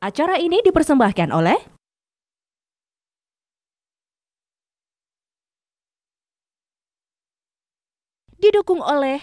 Acara ini dipersembahkan oleh didukung oleh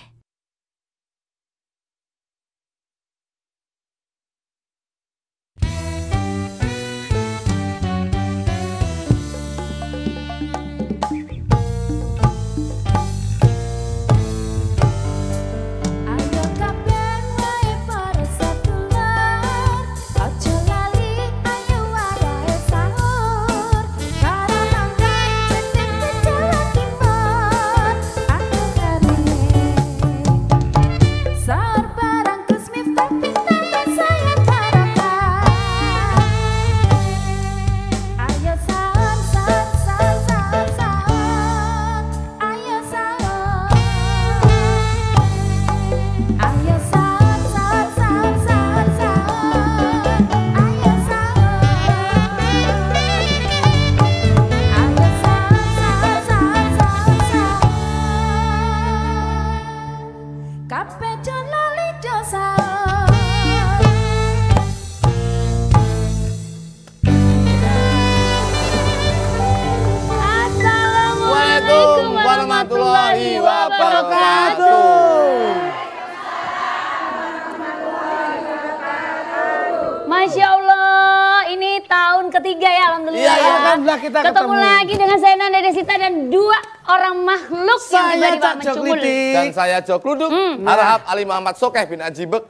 lagi dengan saya Nanda Desita dan dua orang makhluk saya yang tiba-tiba mencungul. Dan saya Cok Luduk, mm. Nah. harap Ali Muhammad Sokeh bin Ajibek.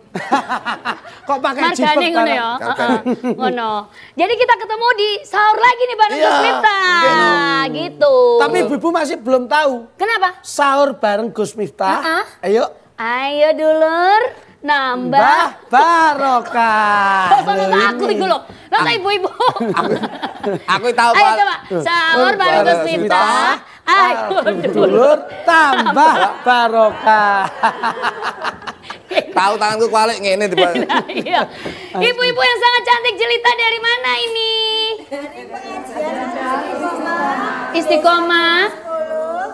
Kok pakai Margane jibek? ngono ya. Ngono. Jadi kita ketemu di sahur lagi nih bareng Gus Miftah. Gitu. Tapi Bibu masih belum tahu. Kenapa? Sahur bareng Gus Miftah. Uh -uh. Ayo. Ayo dulur nambah barokah. Kalau aku dulu, lo ibu-ibu. Aku tahu Ayo coba. Sahur ke kita. Ayo dulu tambah barokah. Tahu tanganku kualik ngene nah, ini. Iya. Ibu-ibu yang sangat cantik jelita dari mana ini? Dari Istiqomah.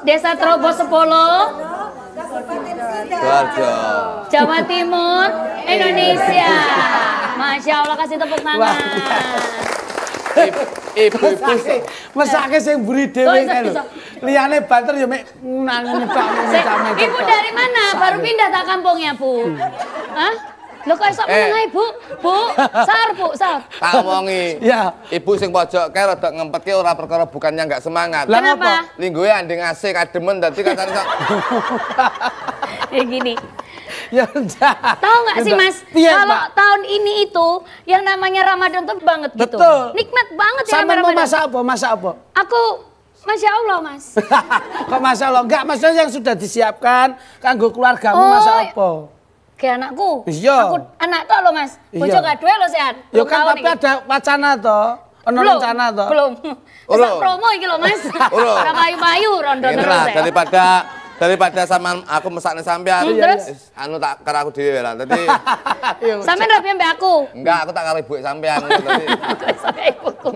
Desa Trobo Sepolo. Sidoarjo. Jawa Timur, Indonesia. Masya Allah kasih tepuk tangan. Ibu-ibu mesake sing mburi dhewe lho. Liyane banter ya mek Ibu dari mana? Baru pindah tak kampungnya, Bu? Hmm. Hah? Lho kok esok eh. menengahi, Bu? Bu, sar, Bu, sar. Tak wongi. Iya. Ibu sing pojok kae rada ngempet ki ora perkara bukannya enggak semangat. Lah napa? Lingguhe andeng AC kademen dadi kata sok. ya gini. Ya udah. Tahu nggak sih Mas? Iya, kalau tahun ini itu yang namanya Ramadan tuh banget gitu. Betul. Nikmat banget ya Sama mau masak apa? Masak apa? Aku Masya Allah mas. Kok Masya Allah? Enggak maksudnya yang sudah disiapkan kanggo keluargamu oh, Masya apa? ke anakku. Iya. Aku anak tok lo Mas. Iya. Bojo gak duwe lo sehat. Ya kan tapi ada wacana toh. Ono rencana toh. Belum. Belum. promo iki lo Mas. Ora payu-payu rondo iya, terus. Ya. Daripada daripada sama aku mesaknya sampean. Hmm, ya terus anu tak karo aku dhewe lah. Dadi iya, Sampeyan rapi mbek aku. Enggak, aku tak karo ibu sampean. Dadi ibuku.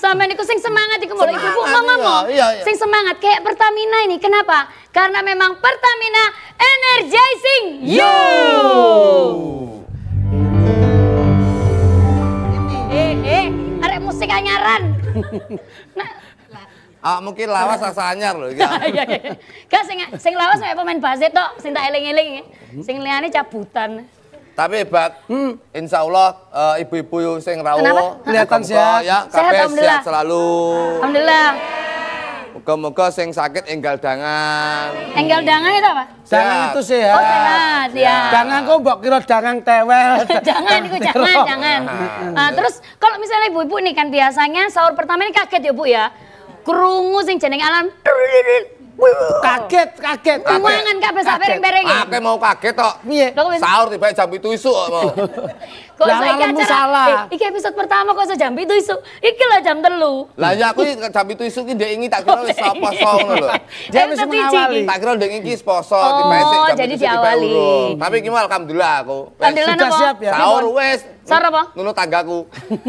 iku sing semangat iku ibu mau ngomong. Sing semangat kayak Pertamina ini. Kenapa? Karena memang Pertamina energizing you. Eh, eh, arek musik anyaran. Nah, Ah, mungkin lawas asa anyar lho iki. Iya iya. iya. sing sing lawas saya pemain basket tok, sing tak eling-eling. Ya. Hmm. Sing liyane cabutan. Tapi hebat. Hmm. Insya Allah uh, eh, ibu-ibu sing rawuh kelihatan sehat. Ya, sehat, sehat selalu. Alhamdulillah. Moga-moga sing sakit enggal dangan. Enggal dangan itu apa? Dangan itu sehat. Oh sehat, ya. Dangan kok mbok kira dangan tewel. jangan itu jangan, jangan. Nah, ah, terus kalau misalnya ibu-ibu nih kan biasanya sahur pertama ini kaget ya Bu ya krungu sing jenenge alarm Kaget, kaget, kaget. Kumangan kabeh sak bereng-bereng. aku mau kaget tok. Piye? Sahur tiba jam 7 isuk mau. Kok saiki acara iki episode pertama kok jam 7 isuk. Iki lah jam 3. Lah ya aku jam 7 isuk ki ndek tak kira wis poso ngono lho. Dia wis mengawali. Tak kira ndek iki poso oh, tiba isuk jam 7 diawali. Tapi iki alhamdulillah aku. Sudah siap ya. Sahur wis Sahur apa? Nunut tanggaku.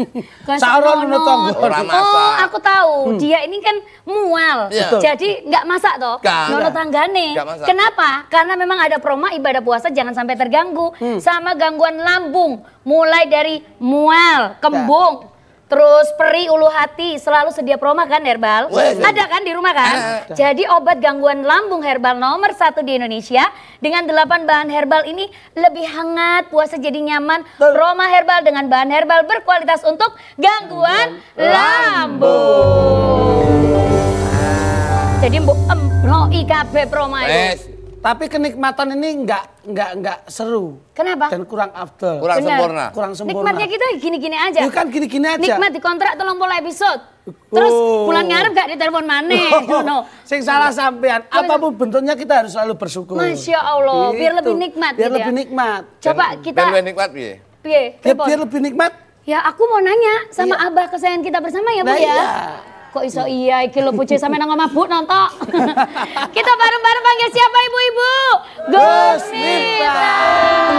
Sahur nunut tanggaku. Oh, aku tahu. Hmm. Dia ini kan mual. Iya. Jadi nggak masak toh? Gak, tanggane. Kenapa? Karena memang ada promo ibadah puasa jangan sampai terganggu hmm. sama gangguan lambung mulai dari mual, kembung, gak. Terus peri ulu hati selalu sedia proma kan herbal? Iya. Ada kan di rumah kan? Uh, Jadi obat gangguan lambung herbal nomor satu di Indonesia dengan delapan bahan herbal ini lebih hangat, puasa jadi nyaman. Roma herbal dengan bahan herbal berkualitas untuk gangguan lambung. lambung. Jadi mbok Bloki IKB promae. Wes. Tapi kenikmatan ini enggak enggak enggak seru. Kenapa? Dan kurang after. Kurang Benar. sempurna. Kurang sempurna. Nikmatnya kita gini-gini aja. Bukan iya gini-gini aja. Nikmat di kontrak tolong pola episode. Terus oh. pulang ngarep gak ditelepon maneh. Oh. No. Sing salah sampean. Apapun bentuknya kita harus selalu bersyukur. Masya Allah, gitu. biar lebih nikmat. Biar gitu lebih ya. nikmat. Coba kita Biar lebih nikmat biar. Piye? Biar, biar lebih nikmat. Ya aku mau nanya sama iya. abah kesayangan kita bersama ya, Bu nah, ya. Iya kok iso iya iki lho sama sampe nang mabuk nonton. Kita bareng-bareng panggil siapa ibu-ibu? Gus Miftah.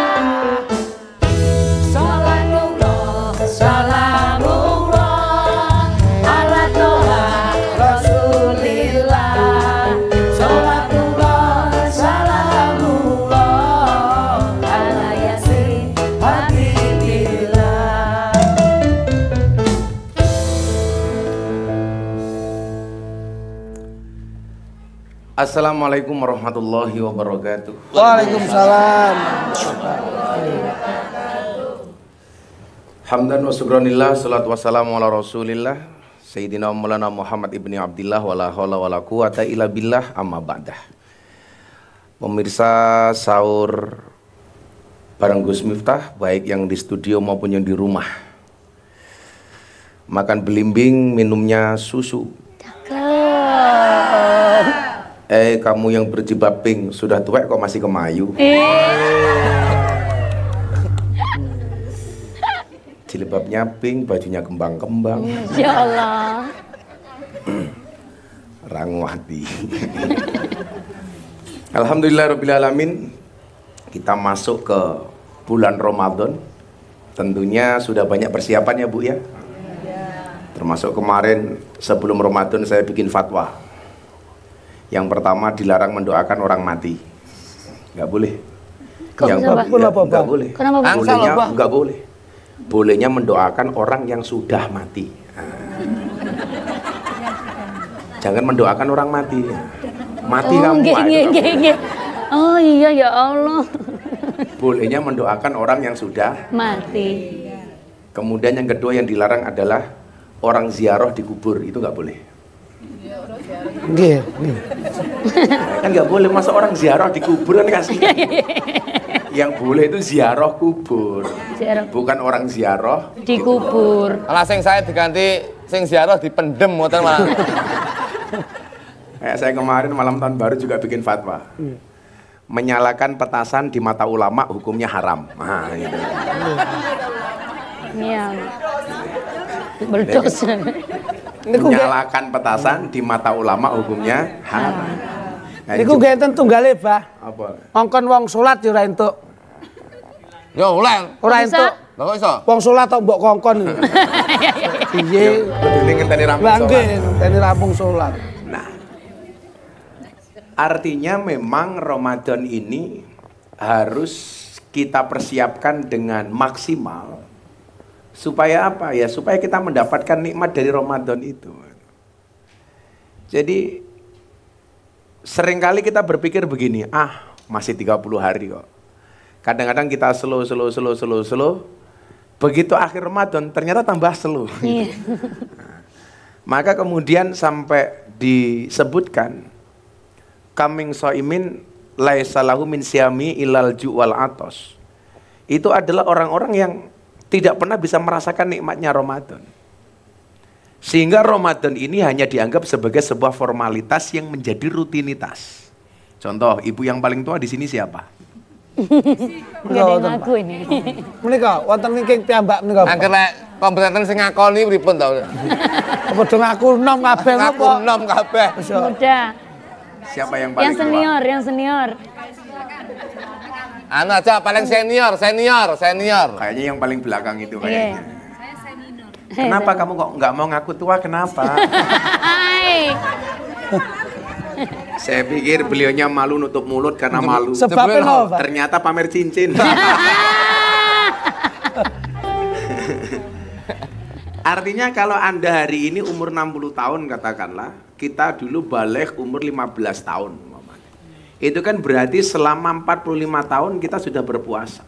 salam Assalamualaikum warahmatullahi wabarakatuh. Waalaikumsalam. Hamdan wa syukranillah, salatu wassalamu ala rasulillah, Sayyidina Maulana Muhammad Ibni Abdullah wala hawla wala quwata illa billah amma ba'dah. Pemirsa sahur bareng Gus Miftah, baik yang di studio maupun yang di rumah. Makan belimbing, minumnya susu. Cakep. Eh kamu yang berjilbab pink Sudah tua kok masih kemayu eh. Jilbabnya pink, bajunya kembang-kembang Ya Allah Rangwati Alhamdulillah Rabbil Alamin Kita masuk ke bulan Ramadan Tentunya sudah banyak persiapan ya Bu ya, ya. Termasuk kemarin sebelum Ramadan saya bikin fatwa yang pertama dilarang mendoakan orang mati. Nggak boleh. Kok yang kenapa, kenapa, nggak boleh. Kenapa, Bolehnya, nggak boleh. Bolehnya mendoakan orang yang sudah mati. Nah. Jangan mendoakan orang mati. Mati oh, kamu. Nge, nge, nge, nge. Oh iya ya Allah. Bolehnya mendoakan orang yang sudah mati. Kemudian yang kedua yang dilarang adalah orang ziarah dikubur itu nggak boleh. kan nggak boleh masa orang ziarah di kan kasih iya, iya, iya. yang boleh itu ziarah kubur ziarah. bukan orang ziarah di kubur sing saya diganti sing ziarah dipendem motor malah kayak saya kemarin malam tahun baru juga bikin fatwa menyalakan petasan di mata ulama hukumnya haram nah, gitu. Menyalakan petasan di mata ulama hukumnya haram. Nah, Iku ganteng enten tunggale, Bah. Apa? Ongkon wong sulat ya ora entuk. Ya ulang. Ora entuk. Lah kok iso? Wong sulat tok mbok kongkon. Piye? Kudu ngenteni rampung sulat. Lah ngenteni rampung sulat. Nah. Artinya memang Ramadan ini harus kita persiapkan dengan maksimal supaya apa ya supaya kita mendapatkan nikmat dari Ramadan itu jadi seringkali kita berpikir begini, ah masih 30 hari kok. Kadang-kadang kita slow, slow, slow, slow, slow. Begitu akhir Ramadan ternyata tambah slow. Gitu. Iya. Nah, maka kemudian sampai disebutkan coming soimin laisalahu min siami ilal ju'wal atos. Itu adalah orang-orang yang tidak pernah bisa merasakan nikmatnya Ramadan. Sehingga Ramadan ini hanya dianggap sebagai sebuah formalitas yang menjadi rutinitas. Contoh, ibu yang paling tua di sini siapa? Enggak ada ngaku ini. Menika wonten niki piyambak menika. Angger lek kompeten sing ngakoni pripun to? Padha ngaku nom kabeh apa? nom kabeh. Muda. Siapa yang paling Yang senior, tua? yang senior. Anu aja paling senior, senior, senior. Kayaknya yang paling belakang itu kayaknya. Yeah. Kenapa kamu kok nggak mau ngaku tua? Kenapa? Saya pikir beliaunya malu nutup mulut karena malu. Sebabnya Ternyata pamer cincin. Artinya kalau Anda hari ini umur 60 tahun katakanlah, kita dulu balik umur 15 tahun. Itu kan berarti selama 45 tahun kita sudah berpuasa.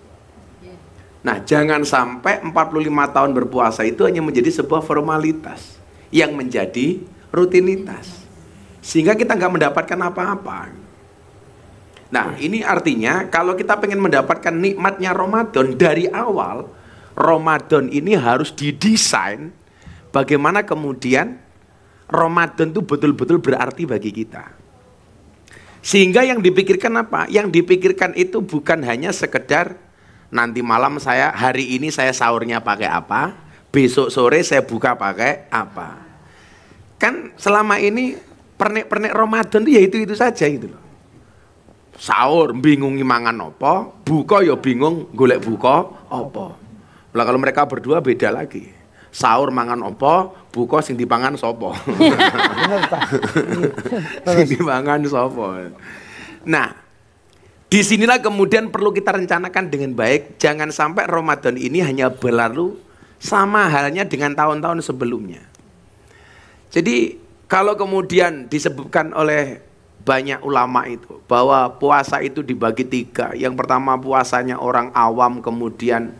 Nah, jangan sampai 45 tahun berpuasa itu hanya menjadi sebuah formalitas yang menjadi rutinitas. Sehingga kita nggak mendapatkan apa-apa. Nah, iya. ini artinya kalau kita pengen mendapatkan nikmatnya Ramadan dari awal, Ramadan ini harus didesain bagaimana kemudian Ramadan itu betul-betul berarti bagi kita. Sehingga yang dipikirkan apa? Yang dipikirkan itu bukan hanya sekedar nanti malam saya hari ini saya sahurnya pakai apa, besok sore saya buka pakai apa. Kan selama ini pernik-pernik Ramadan itu ya itu-itu saja gitu loh. Sahur bingung mangan opo, buka ya bingung golek buka opo. Lah kalau mereka berdua beda lagi. Sahur mangan apa, buka sing dipangan sopo. sing dipangan sopo. Nah, Disinilah kemudian perlu kita rencanakan dengan baik. Jangan sampai Ramadan ini hanya berlalu sama halnya dengan tahun-tahun sebelumnya. Jadi kalau kemudian disebutkan oleh banyak ulama itu bahwa puasa itu dibagi tiga. Yang pertama puasanya orang awam, kemudian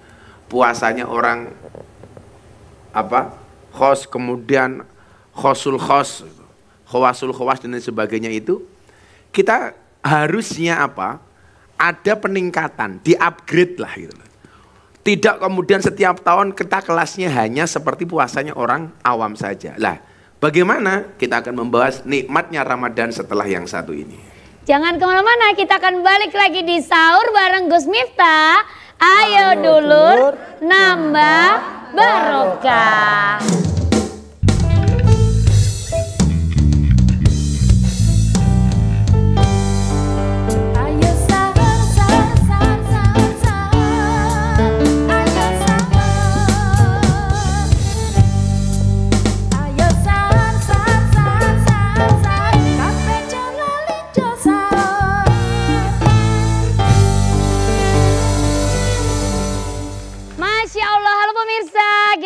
puasanya orang apa khos, kemudian khosul khos, khawasul khawas dan lain sebagainya itu. Kita harusnya apa? ada peningkatan, di-upgrade lah gitu Tidak kemudian setiap tahun kita kelasnya hanya seperti puasanya orang awam saja. Lah, bagaimana kita akan membahas nikmatnya Ramadan setelah yang satu ini? Jangan kemana-mana, kita akan balik lagi di sahur bareng Gus Miftah. Ayo dulur, nambah barokah.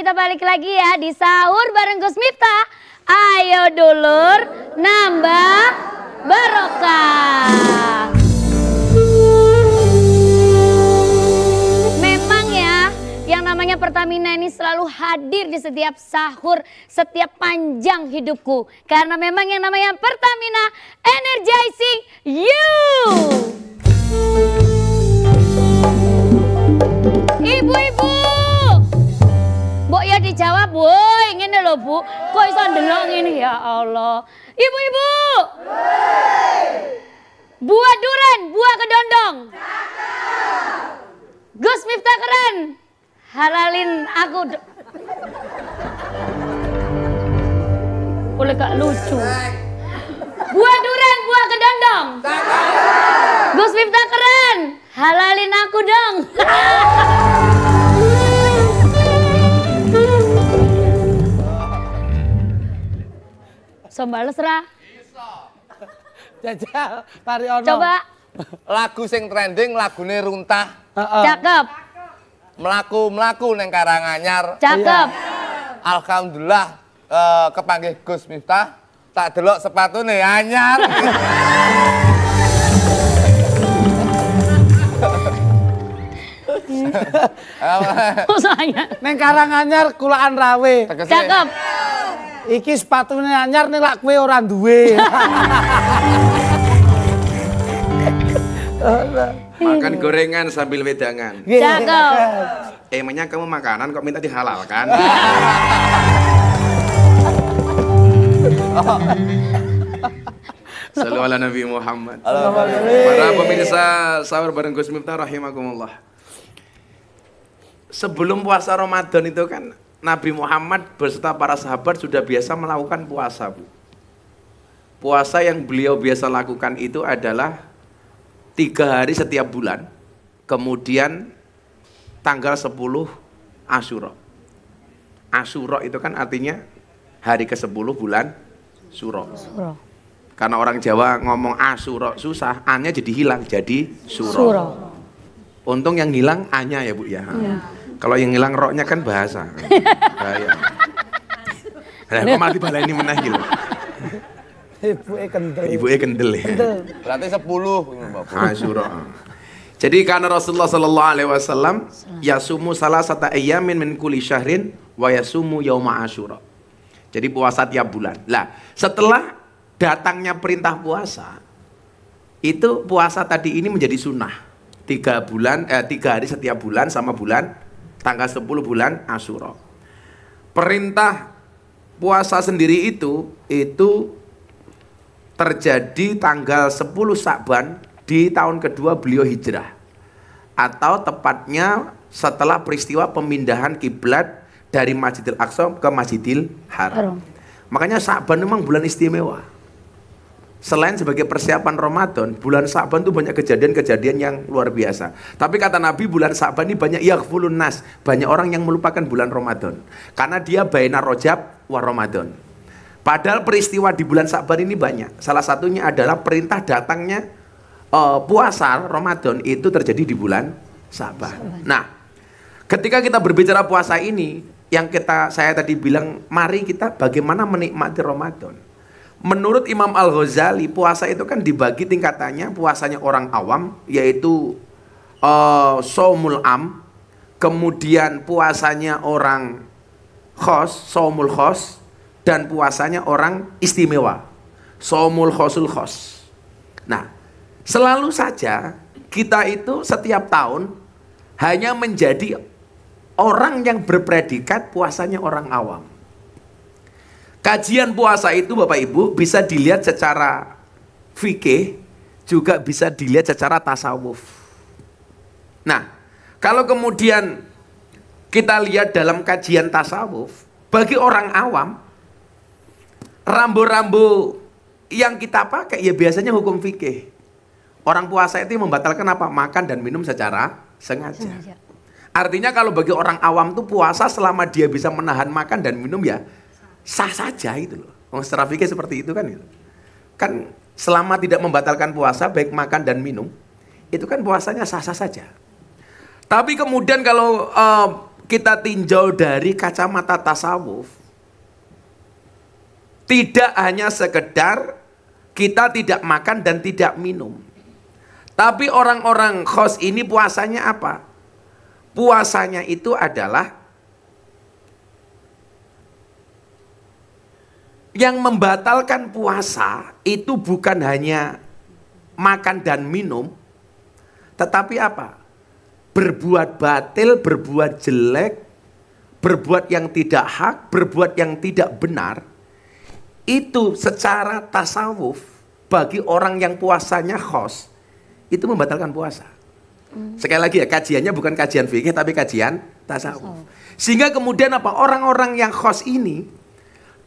kita balik lagi ya di sahur bareng Gus Miftah. Ayo dulur nambah barokah. Memang ya yang namanya Pertamina ini selalu hadir di setiap sahur, setiap panjang hidupku. Karena memang yang namanya Pertamina energizing you. Ibu-ibu Mbok ya dijawab, woi ngene lho Bu. Kok iso ndelok ngene ya Allah. Ibu-ibu. Buah duren, buah kedondong. Gus Miftah keren. Halalin aku. Oleh gak lucu. Buah duren, buah kedondong. Gus Miftah keren. Halalin aku dong. So ra? Jajal pari ono. Coba. Lagu sing trending lagune runtah. Uh Cakep. Melaku-melaku neng Karanganyar. Cakep. Iya. Alhamdulillah uh, kepanggih Gus Miftah. Tak delok sepatu nih anyar. Neng Karanganyar kulaan rawe. Cakep. Iki sepatunya anyar nih lah kue orang duwe. Makan gorengan sambil wedangan. Cakep. Iya. Emangnya eh, kamu makanan kok minta dihalalkan? Salam ala Nabi Muhammad. Para pemirsa sahur bareng Gus Miftah rahimakumullah. Sebelum puasa Ramadan itu kan Nabi Muhammad beserta para sahabat sudah biasa melakukan puasa, Bu. Puasa yang beliau biasa lakukan itu adalah tiga hari setiap bulan, kemudian tanggal 10 Asyura. Asyura itu kan artinya hari ke-10 bulan Suro. Suro. Karena orang Jawa ngomong Asuro susah, A-nya jadi hilang, jadi Suro. Suro. Untung yang hilang A-nya ya Bu ya. ya. Kalau yang hilang roknya kan bahasa. Bahaya. Nah, kok malah dibaleni ini menahil Ibu e kendel. Ibu e ya. kendel. Berarti sepuluh. Bapak. Ah. Jadi karena Rasulullah sallallahu alaihi wasallam yasumu salah satu ayamin min kulli syahrin wa yasumu yauma asyura. Jadi puasa tiap bulan. Lah, setelah datangnya perintah puasa itu puasa tadi ini menjadi sunnah. Tiga bulan eh tiga hari setiap bulan sama bulan tanggal 10 bulan Asyura. Perintah puasa sendiri itu itu terjadi tanggal 10 Sa'ban di tahun kedua beliau hijrah atau tepatnya setelah peristiwa pemindahan kiblat dari Masjidil Aqsa ke Masjidil Haram. Makanya Sa'ban memang bulan istimewa. Selain sebagai persiapan Ramadan, bulan Sa'ban itu banyak kejadian-kejadian yang luar biasa. Tapi kata Nabi, bulan Sa'ban ini banyak yaghfulun nas, banyak orang yang melupakan bulan Ramadan. Karena dia bayna Rojab wa Ramadan. Padahal peristiwa di bulan Sa'ban ini banyak. Salah satunya adalah perintah datangnya uh, puasa Ramadan itu terjadi di bulan Sa'ban. Nah, ketika kita berbicara puasa ini, yang kita saya tadi bilang, mari kita bagaimana menikmati Ramadan Menurut Imam Al-Ghazali, puasa itu kan dibagi tingkatannya, puasanya orang awam yaitu uh, eh, Somul am, kemudian puasanya orang khos, Somul khos dan puasanya orang istimewa. Somul khosul khos. Nah, selalu saja kita itu setiap tahun hanya menjadi orang yang berpredikat puasanya orang awam. Kajian puasa itu Bapak Ibu bisa dilihat secara fikih, juga bisa dilihat secara tasawuf. Nah, kalau kemudian kita lihat dalam kajian tasawuf, bagi orang awam, rambu-rambu yang kita pakai ya biasanya hukum fikih. Orang puasa itu membatalkan apa? Makan dan minum secara sengaja. Artinya kalau bagi orang awam tuh puasa selama dia bisa menahan makan dan minum ya sah saja itu loh. Kalau secara fikih seperti itu kan gitu. Kan selama tidak membatalkan puasa baik makan dan minum itu kan puasanya sah-sah saja. Tapi kemudian kalau uh, kita tinjau dari kacamata tasawuf tidak hanya sekedar kita tidak makan dan tidak minum. Tapi orang-orang khos ini puasanya apa? Puasanya itu adalah Yang membatalkan puasa itu bukan hanya makan dan minum, tetapi apa? Berbuat batil, berbuat jelek, berbuat yang tidak hak, berbuat yang tidak benar. Itu secara tasawuf bagi orang yang puasanya khos itu membatalkan puasa. Hmm. Sekali lagi ya, kajiannya bukan kajian fikih tapi kajian tasawuf. Sehingga kemudian apa orang-orang yang khos ini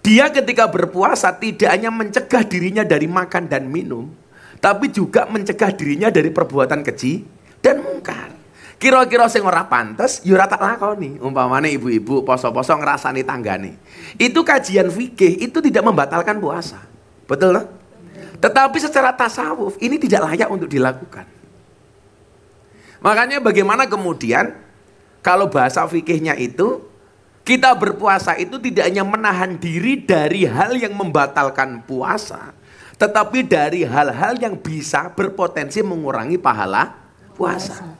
dia ketika berpuasa tidak hanya mencegah dirinya dari makan dan minum, tapi juga mencegah dirinya dari perbuatan keji dan mungkar. Kira-kira sing ora pantes ya ora tak lakoni. Umpamane ibu-ibu poso-poso ngrasani tanggane. Itu kajian fikih itu tidak membatalkan puasa. Betul Tetapi secara tasawuf ini tidak layak untuk dilakukan. Makanya bagaimana kemudian kalau bahasa fikihnya itu kita berpuasa itu tidak hanya menahan diri dari hal yang membatalkan puasa, tetapi dari hal-hal yang bisa berpotensi mengurangi pahala puasa.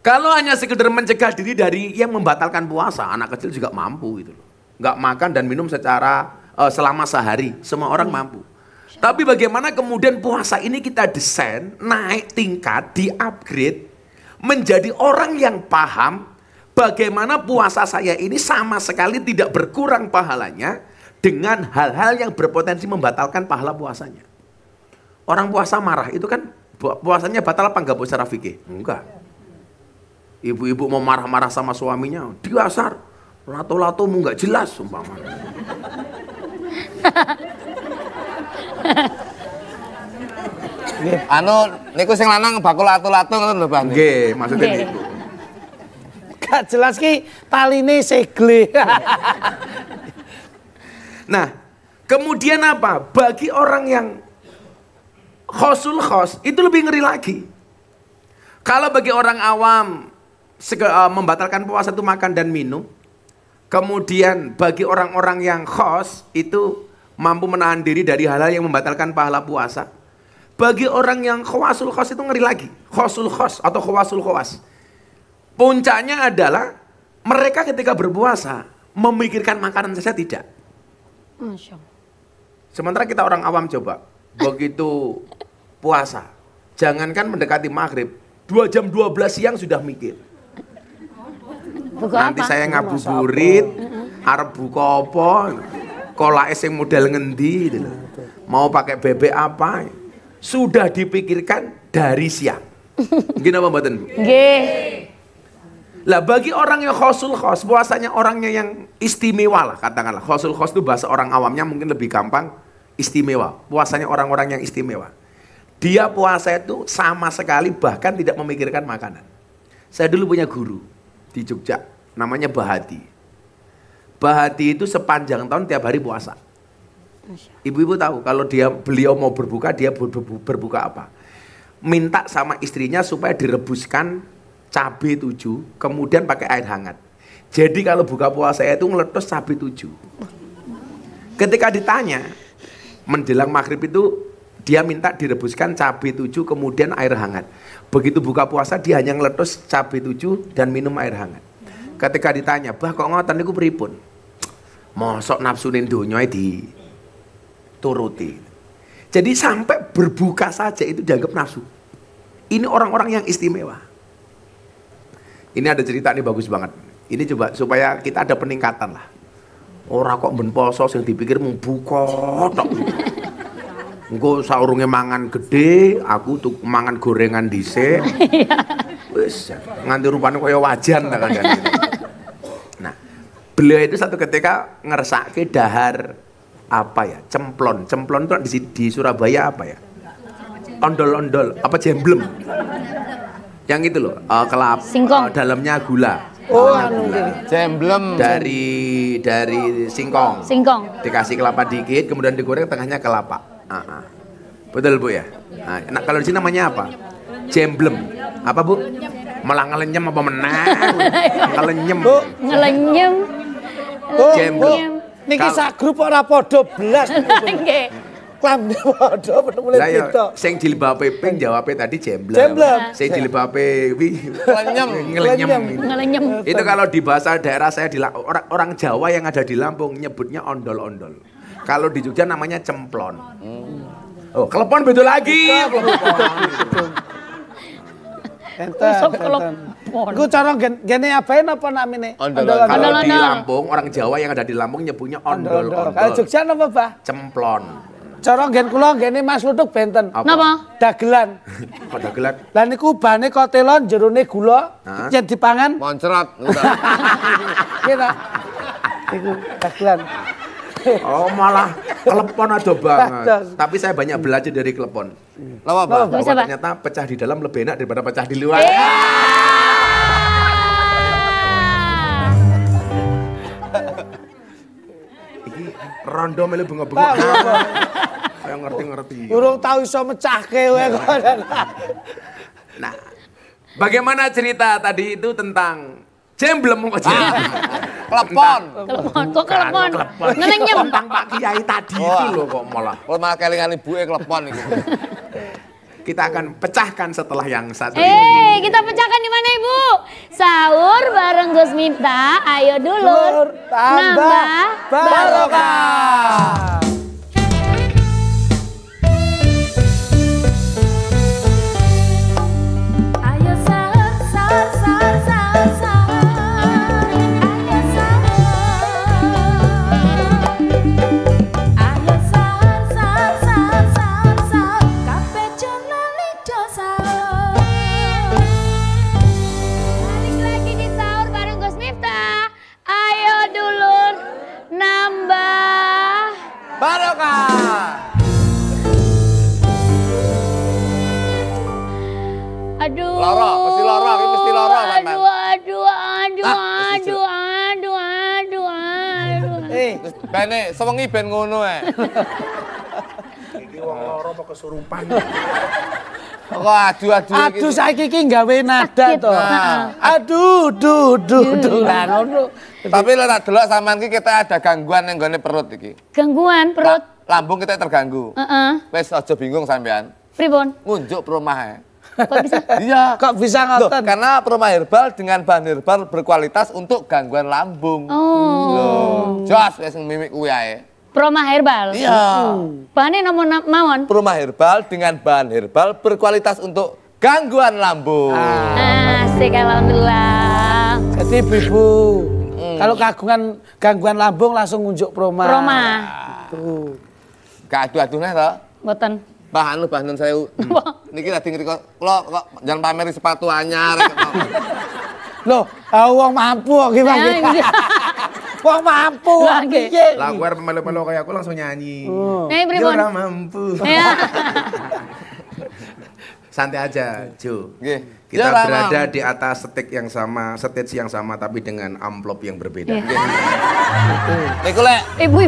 Kalau hanya sekedar mencegah diri dari yang membatalkan puasa, anak kecil juga mampu gitu loh. Nggak makan dan minum secara uh, selama sehari, semua orang iya. mampu. Tapi bagaimana kemudian puasa ini kita desain, naik tingkat, di-upgrade, menjadi orang yang paham Bagaimana puasa saya ini sama sekali tidak berkurang pahalanya dengan hal-hal yang berpotensi membatalkan pahala puasanya. Orang puasa marah itu kan puasanya batal apa enggak bu secara fikih? Enggak. Ibu-ibu mau marah-marah sama suaminya, diasar. lato lato mau enggak jelas umpama. anu niku sing lanang bakul lato-lato Enggak, lho Bang. Nggih, maksudnya niku gak jelas ki taline segle. nah, kemudian apa? Bagi orang yang khosul khos itu lebih ngeri lagi. Kalau bagi orang awam eh, membatalkan puasa itu makan dan minum. Kemudian bagi orang-orang yang khos itu mampu menahan diri dari hal-hal yang membatalkan pahala puasa. Bagi orang yang khosul khos itu ngeri lagi. Khosul khos atau khawasul khawas. Puncaknya adalah mereka ketika berpuasa memikirkan makanan saja tidak. Masya Sementara kita orang awam coba, begitu puasa, jangankan mendekati maghrib, dua jam dua belas siang sudah mikir. Buka Nanti apa? saya ngabuburit, arep buka apa, kola es yang model ngendi, gitu mau pakai bebek apa, sudah dipikirkan dari siang. Gini apa mbak Tenbu? Lah bagi orang yang khosul khos, puasanya orangnya yang istimewa lah katakanlah. Khosul khos itu bahasa orang awamnya mungkin lebih gampang istimewa. Puasanya orang-orang yang istimewa. Dia puasa itu sama sekali bahkan tidak memikirkan makanan. Saya dulu punya guru di Jogja, namanya Bahati. Bahati itu sepanjang tahun tiap hari puasa. Ibu-ibu tahu kalau dia beliau mau berbuka dia berbuka apa? Minta sama istrinya supaya direbuskan cabai 7, kemudian pakai air hangat. Jadi kalau buka puasa itu ngeletus cabai 7. Ketika ditanya, menjelang maghrib itu dia minta direbuskan cabai 7 kemudian air hangat. Begitu buka puasa dia hanya ngeletus cabai 7 dan minum air hangat. Ketika ditanya, "Bah kok ngotan itu beripun? Mosok nafsune donya di turuti. Jadi sampai berbuka saja itu dianggap nafsu. Ini orang-orang yang istimewa. Ini ada cerita ini bagus banget. Ini coba supaya kita ada peningkatan lah. Orang kok ben poso yang dipikir mau buka tok. Engko saurunge mangan gede, aku tuh mangan gorengan dhisik. Iya. Wis nganti rupane kaya wajan ta kan. Nah, beliau itu satu ketika ngersake dahar apa ya? Cemplon. Cemplon itu di, di Surabaya apa ya? Ondol-ondol, apa jemblem? yang itu loh uh, eh, kelapa eh, singkong uh, dalamnya gula Oh, anu Jemblem dari dari singkong. Singkong. Dikasih kelapa dikit, kemudian digoreng tengahnya kelapa. Uh ah, -huh. Ah. Betul bu ya. Nah, nah kalau di sini namanya apa? Jemblem. Apa bu? Malah ngelenyem apa menang? ngelenyem. Bu, ngelenyem. Bu, jemblem. Niki sak grup ora podo blas. Nggih klam padha ya, penuh mulai gitu. yang jilbabe ping jawabnya tadi jemblem. Jemblem. Sing ya. jilbabe wi ngelenyem. Ngelenyem. Itu kalau di bahasa daerah saya di orang, orang Jawa yang ada di Lampung nyebutnya ondol-ondol. Kalau di Jogja namanya cemplon. Hmm. Oh, kelepon betul lagi. Enten. Gue cara gen gene ya? apa namanya? Ondol. Ondol. Kalau di Lampung orang Jawa yang ada di Lampung nyebutnya ondol-ondol. Kalau Jogja apa, Bah? Cemplon. Cara gen kula gene Mas Lutuk benten. Napa? Dagelan. Apa dagelan? Lah niku bane kotelon jerone gula yen dipangan moncrot. Iya ta. Iku dagelan. Oh malah klepon ada banget. Tapi saya banyak belajar dari klepon. Lawa apa? ternyata pecah di dalam lebih enak daripada pecah di luar. Iya. rondo melu bunga-bunga yang ngerti-ngerti. Urung tahu iso mecahke kowe kok. Nah, bagaimana cerita tadi itu tentang Jemblem kok jemblem. Klepon. Ah. Klepon. Kok klepon? Neneng nyem. Tentang Pak Kiai tadi itu loh kok malah. Kok malah kelingan ibuke klepon itu. Kita akan pecahkan setelah yang satu ini. Eh, kita pecahkan di mana Ibu? Sahur bareng Gus Minta. Ayo dulu. Nambah barokah. Makane eh, sewengi ben ngono ae. Eh. Iki orang loro apa kesurupan. Kok Aduh, aduh, iki. Adu saiki iki nada to. Nah. Aduh, duh, duh, duh. Iya. Tapi tak kita ada gangguan yang perut iki. Gangguan perut. Lambung kita terganggu. aja bingung sampean. Ngunjuk perumahan. Kok bisa? Iya. Kok bisa ngoten? Karena perma herbal dengan bahan herbal berkualitas untuk gangguan lambung. Oh. jos wis mimik kuwi ae. Proma herbal. Iya. Bahane Bahannya nomor mawon. Perumah herbal dengan bahan herbal berkualitas untuk gangguan lambung. Ah. Asik alhamdulillah. Jadi ibu, mm. kalau kagungan gangguan lambung langsung ngunjuk proma. Proma. Tuh. Ah. Gak adu-adunya toh? Mboten bahan lu bahan saya u niki kita tinggal kok kok jangan pamerin sepatu anyar loh uh, wong mampu kok gimana awang nah, mampu. lagi nggih. Lah aku kayak aku langsung nyanyi. Oh. Dia udah mampu. Ya. santai aja, Jo. Yeah. Kita Jarang. Ya, berada di atas setik yang sama, stage yang sama tapi dengan amplop yang berbeda. Iya. Iku lek. Ibu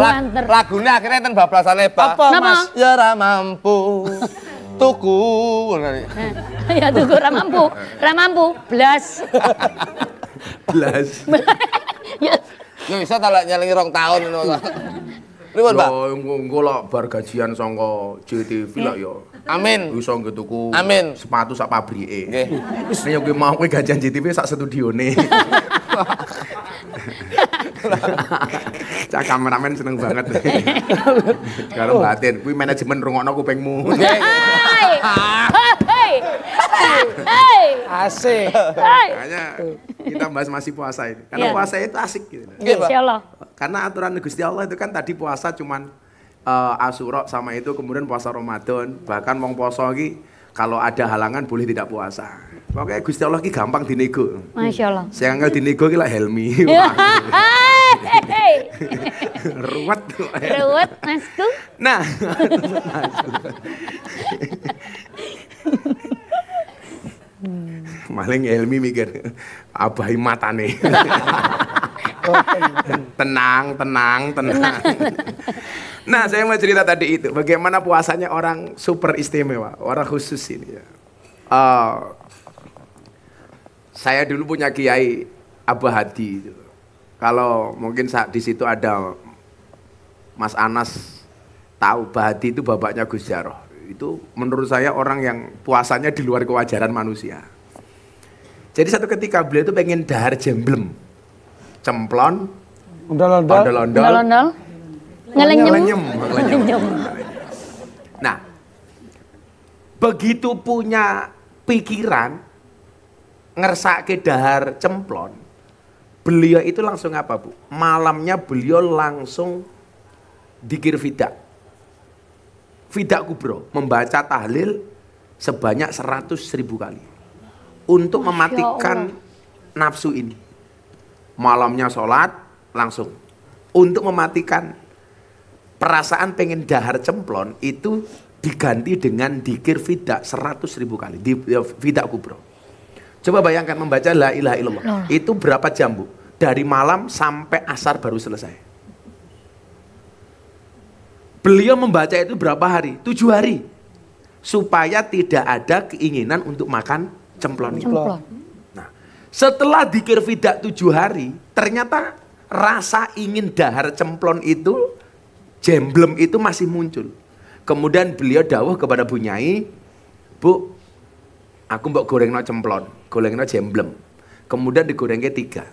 wanter. Lagune akhirnya ten pak. Apa, Mas? Ya ra mampu. Tuku. Eh, ya tuku ra mampu. Ra mampu. Blas. Blas. Ya. Yo ya, bisa tak nyelingi rong tahun ngono. Lho, engko bar gajian saka JTV lak yo. Amin. Bisa nggak tuku Amin. sepatu sak pabrike. Nggih. Wis nek kowe mau kowe gajian JTV sak studione. Cak kameramen seneng banget. Karo batin, kuwi manajemen rungokno kupingmu. Hei. Asik. Hanya kita bahas masih puasa ini. Karena iya. puasa itu asik gitu. Iya, Insyaallah. Karena aturan Gusti Allah itu kan tadi puasa cuman uh, sama itu kemudian puasa Ramadan bahkan mau poso lagi kalau ada halangan boleh tidak puasa oke Gusti Allah ki gampang dinego Masya Allah saya nggak dinego kira lah Helmi ruwet ruwet masku nah hmm. maling Helmi mikir abai matane tenang, tenang, tenang. nah, saya mau cerita tadi itu bagaimana puasanya orang super istimewa, orang khusus ini Uh, saya dulu punya kiai Abah Hadi itu. Kalau mungkin saat di situ ada Mas Anas tahu Bahati itu bapaknya Gus Jaroh. Itu menurut saya orang yang puasanya di luar kewajaran manusia. Jadi satu ketika beliau itu pengen dahar jemblem cemplon, ondel-ondel, ngelenyem, Nah, begitu punya pikiran ngersak ke dahar cemplon, beliau itu langsung apa bu? Malamnya beliau langsung dikir fidak. Fidak kubro, membaca tahlil sebanyak seratus ribu kali. Untuk ya mematikan nafsu ini malamnya sholat langsung untuk mematikan perasaan pengen dahar cemplon itu diganti dengan dikir fidak seratus ribu kali di ya, fidak kubro coba bayangkan membaca la ilaha illallah itu berapa jam bu dari malam sampai asar baru selesai beliau membaca itu berapa hari tujuh hari supaya tidak ada keinginan untuk makan cemplon, cemplon. Setelah dikir vidak tujuh hari, ternyata rasa ingin dahar cemplon itu, jemblem itu masih muncul. Kemudian beliau dawuh kepada Bu Nyai, Bu, aku mau goreng no cemplon, goreng no jemblem. Kemudian digorengnya tiga.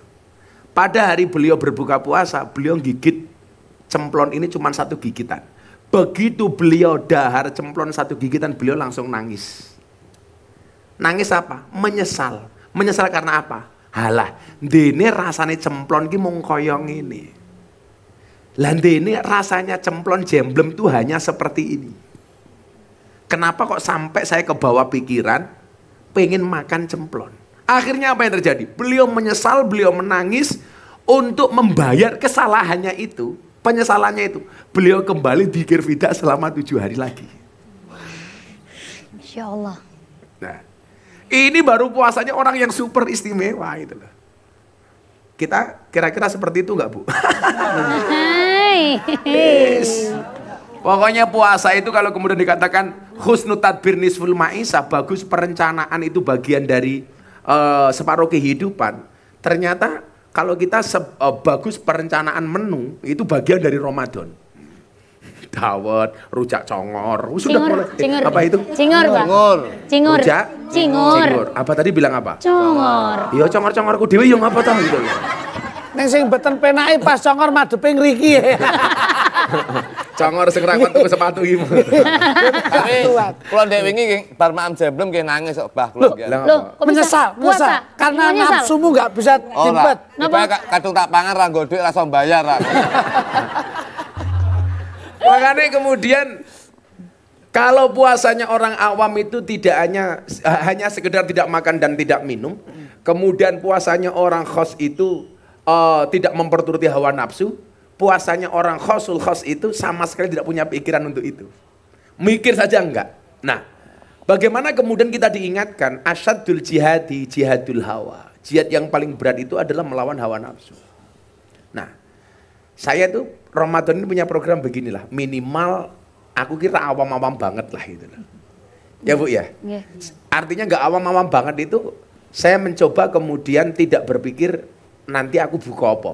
Pada hari beliau berbuka puasa, beliau gigit cemplon ini cuma satu gigitan. Begitu beliau dahar cemplon satu gigitan, beliau langsung nangis. Nangis apa? Menyesal. Menyesal karena apa? Halah, dene rasane cemplon ki mung kaya ngene. Lah dene rasanya cemplon jemblem tuh hanya seperti ini. Kenapa kok sampai saya ke bawah pikiran pengen makan cemplon? Akhirnya apa yang terjadi? Beliau menyesal, beliau menangis untuk membayar kesalahannya itu, penyesalannya itu. Beliau kembali dikir vidak selama tujuh hari lagi. Insya Allah. Ini baru puasanya orang yang super istimewa gitu loh. Kita kira-kira seperti itu nggak bu? yes. Pokoknya puasa itu kalau kemudian dikatakan husnu tadbir nisful ma'isa, bagus perencanaan itu bagian dari uh, separuh kehidupan. Ternyata kalau kita uh, bagus perencanaan menu itu bagian dari Ramadan dawet, rujak congor. Oh, sudah mulai. Cingur. Eh, apa itu? Cingur, Pak. Cingur. Cingur. Rujak. Cingur. cingur. Apa tadi bilang apa? Congor. Iya, congor-congorku dhewe yo ngapa tahu gitu. Neng sing beten penake pas congor madhepe ngriki. Congor sing rakon tuku sepatu iki. Tapi kula ndek wingi bar maem jemblem nggih nangis kok bah kula. Lho, menyesal, menyesal. Karena nafsumu enggak bisa dibet. Oh, Napa kadung tak pangan ra nggo dhuwit ra bayar ra. Makanya kemudian kalau puasanya orang awam itu tidak hanya hanya sekedar tidak makan dan tidak minum, kemudian puasanya orang khos itu uh, tidak memperturuti hawa nafsu, puasanya orang khosul khos itu sama sekali tidak punya pikiran untuk itu. Mikir saja enggak. Nah, bagaimana kemudian kita diingatkan asadul jihadi jihadul hawa. Jihad yang paling berat itu adalah melawan hawa nafsu. Nah, saya tuh Ramadan ini punya program beginilah, minimal aku kira awam-awam banget lah gitu loh. Ya Bu ya? Yeah, Artinya nggak awam-awam banget itu saya mencoba kemudian tidak berpikir nanti aku buka apa.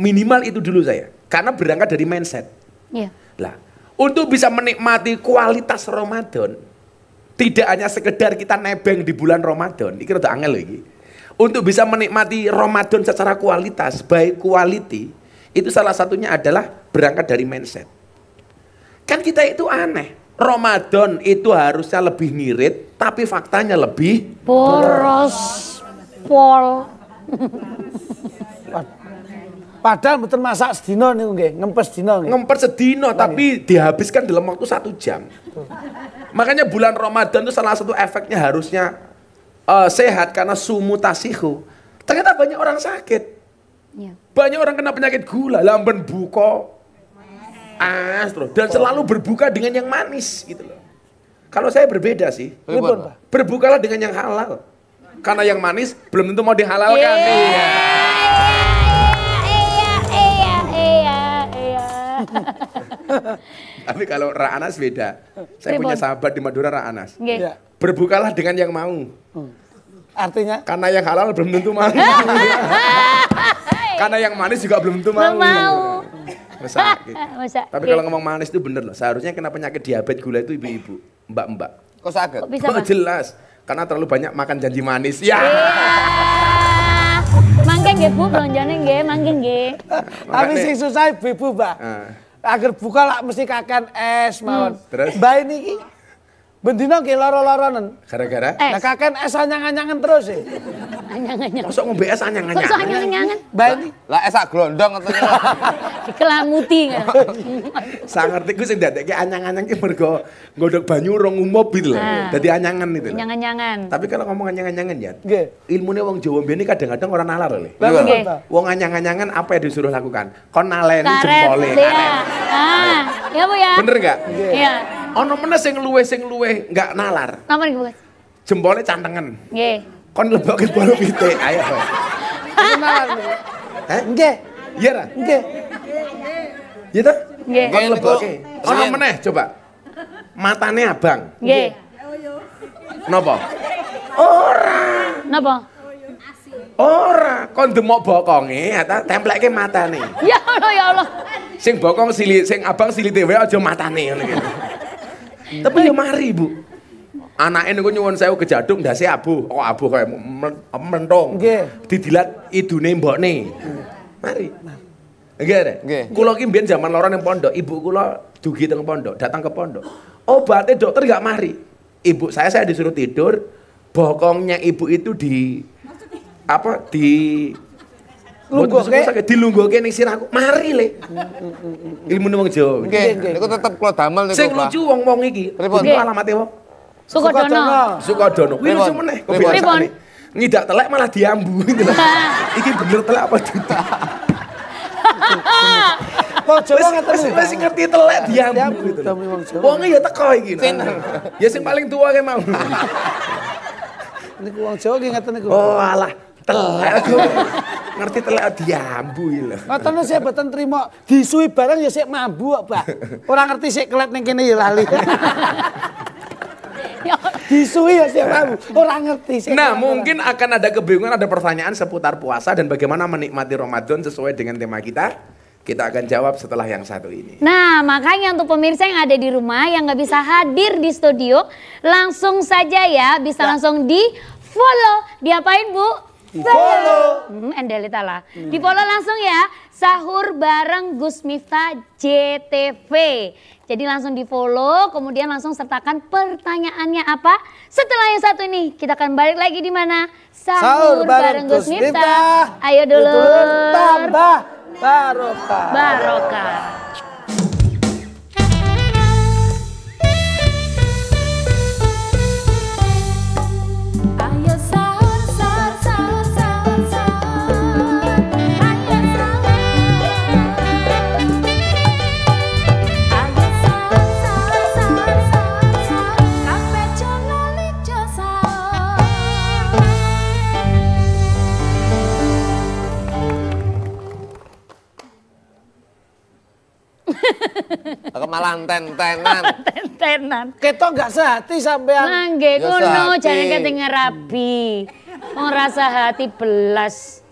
Minimal itu dulu saya. Karena berangkat dari mindset. Yeah. Lah, untuk bisa menikmati kualitas Ramadan, tidak hanya sekedar kita nebeng di bulan Ramadan, ini udah angel lagi. Untuk bisa menikmati Ramadan secara kualitas, baik quality, itu salah satunya adalah berangkat dari mindset. Kan kita itu aneh. Ramadan itu harusnya lebih ngirit, tapi faktanya lebih boros Pol. Padahal betul masak sedino nih, nge. ngempes sedino Nge. Ngempes sedino tapi iya. dihabiskan dalam waktu satu jam. Makanya bulan Ramadan itu salah satu efeknya harusnya uh, sehat karena tasihu. Ternyata banyak orang sakit. Ya. Banyak orang kena penyakit gula, lamben buko, astro dan selalu berbuka dengan yang manis gitu loh. Kalau saya berbeda sih. Berbukalah dengan yang halal. Karena yang manis belum tentu mau dihalalkan. Iya. Iya. Iya. Iya. Iya. iya. Tapi kalau Ra'anas beda. Saya punya sahabat di Madura Ra'anas. Iya. Berbukalah dengan yang mau. Hmm. Artinya? Karena yang halal belum tentu mau. Karena yang manis juga belum tentu mau. mau. Masa, Masa Tapi kalau ngomong manis itu bener loh. Seharusnya kena penyakit diabetes gula itu ibu-ibu, mbak-mbak. Kok sakit? Kok bisa? oh, jelas. Karena terlalu banyak makan janji manis. Ya. Yeah. Mangkin gak Bu, belanjane ge. mangkin gak. Tapi sih susah ibu-ibu, Mbak. Ah. Agar buka lah mesti kakan es hmm. mawon. Terus? Mbak ini Bendina ge lara-laranan. Gara-gara? Nah kakek es anyang-anyangan terus sih. Anyang-anyangan. Masuk ngombe es anyang-anyangan. Masuk anyang-anyangan. Bani. Lah es ak glondong katanya. Dikelamuti kan. gue sih sing dadekke anyang-anyang ki mergo nggodhok banyu rong umop gitu lho. Ah. Dadi anyangan itu. Anyang-anyangan. Tapi kalau ngomong anyang-anyangan ya. Nggih. Ilmune wong Jawa mbene kadang-kadang orang nalar lho. Wong anyang-anyangan apa yang disuruh lakukan? Kon naleni jempole. Iya. Ah, ya Bu ya. Bener enggak? Iya. Ono meneh sing luwe sing luwe nggak nalar. Nomor gue Jempolnya cantengan Nggih. Kon lebokke bolu pitik, ayo. Iku nalar. Hah? Nggih. Iya ra? Nggih. Iya tuh. Nggih. Kon lebokke. Ono meneh coba. Matane abang. Nggih. Napa? Orang. Napa? Ora, kon demok bokonge ata ya templeke matane. Ya Allah ya Allah. Sing bokong silit, sing abang silite wae aja matane ngono tapi ya mari, Bu. Anake gue nyuwun saya ke dah saya abu, oh abu kayak mentong. Nggih. Didilat idune nih, Mari. Nggih, Nggih. Kula ki mbiyen zaman loran yang pondok, ibu kula dugi teng pondok, datang ke pondok. Obatnya dokter gak mari. Ibu saya saya disuruh tidur, bokongnya ibu itu di apa di Lungguhke sak di ning sirahku. Mari le. Ilmu wong Jawa. Nggih, niku tetep kula damel niku. Sing lucu wong-wong iki. Niku alamate wong. Sukodono. Sukodono. Kuwi lucu meneh nih, Ngidak telek malah diambu. Gitu iki bener telek apa juta Wong coba ngerti wis ngerti telek diambu gitu. Wong ya teko iki. Ya sing paling tua ke mau. Niku wong Jawa ngerti niku. Oh alah, telek ngerti telat diambu iki lho. Ngoten betul terima disui barang ya sik mabu, kok, Pak. Ora ngerti sik kelet ning kene ya lali. disui ya sik mambu, Orang ngerti sik. Nah, mungkin akan ada kebingungan, ada pertanyaan seputar puasa dan bagaimana menikmati Ramadan sesuai dengan tema kita. Kita akan jawab setelah yang satu ini. Nah, makanya untuk pemirsa yang ada di rumah yang nggak bisa hadir di studio, langsung saja ya bisa ya. langsung di follow. Diapain, Bu? follow. Hmm, Endelita lah. Hmm. Di follow langsung ya. Sahur bareng Gus Miftah JTV. Jadi langsung di follow, kemudian langsung sertakan pertanyaannya apa. Setelah yang satu ini, kita akan balik lagi di mana? Sahur, Sahur bareng, bareng Gus Miftah. Ayo dulu. Tambah barokah. Barokah. Aku malah ten-tenan. ten-tenan. Ketok gak sehati sampean. Mangge kuno ya, jangan ketinggalan rabi. rasa hati belas.